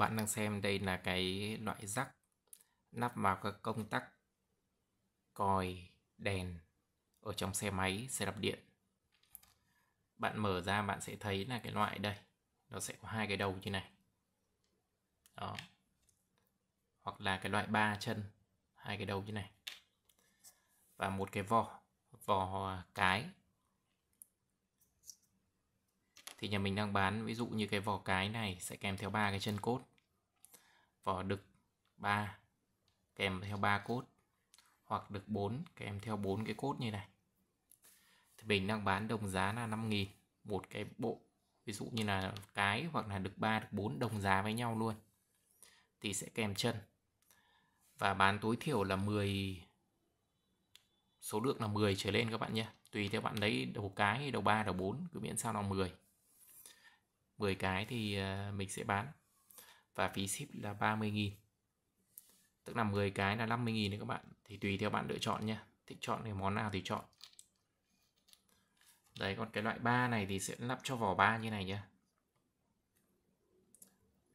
Bạn đang xem đây là cái loại rắc nắp vào các công tắc còi đèn ở trong xe máy, xe đạp điện. Bạn mở ra bạn sẽ thấy là cái loại đây, nó sẽ có hai cái đầu như này. Đó. Hoặc là cái loại ba chân, hai cái đầu như này. Và một cái vỏ, vỏ cái. Thì nhà mình đang bán ví dụ như cái vỏ cái này sẽ kèm theo ba cái chân cốt vỏ đực 3 kèm theo 3 cốt hoặc đực 4 kèm theo 4 cái cốt như này thì mình đang bán đồng giá là 5.000 một cái bộ ví dụ như là cái hoặc là được 3 được 4 đồng giá với nhau luôn thì sẽ kèm chân và bán tối thiểu là 10 số lượng là 10 trở lên các bạn nhé tùy theo bạn lấy đầu cái đầu 3 đầu 4 cứ miễn sao là 10 10 cái thì à, mình sẽ bán và phí ship là 30.000 tức là 10 cái là 50.000 đấy các bạn thì tùy theo bạn lựa chọn nha thích chọn cái món nào thì chọn đấy còn cái loại ba này thì sẽ lắp cho vỏ ba như này nhá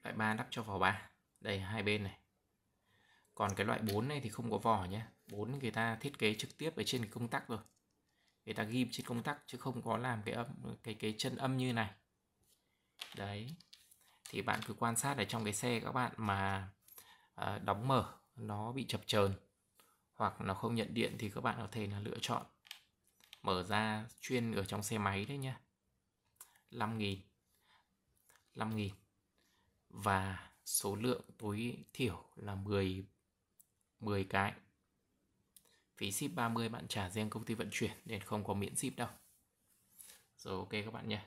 loại ba lắp cho vỏ ba đây hai bên này còn cái loại 4 này thì không có vỏ nhé 4 người ta thiết kế trực tiếp ở trên cái công tắc rồi người ta ghim trên công tắc chứ không có làm cái âm cái cái chân âm như này đấy thì bạn cứ quan sát ở trong cái xe các bạn mà à, đóng mở nó bị chập chờn hoặc nó không nhận điện thì các bạn có thể là lựa chọn mở ra chuyên ở trong xe máy đấy nhá 5.000 5.000 và số lượng tối thiểu là 10 10 cái phí ship 30 bạn trả riêng công ty vận chuyển nên không có miễn ship đâu rồi ok các bạn nhé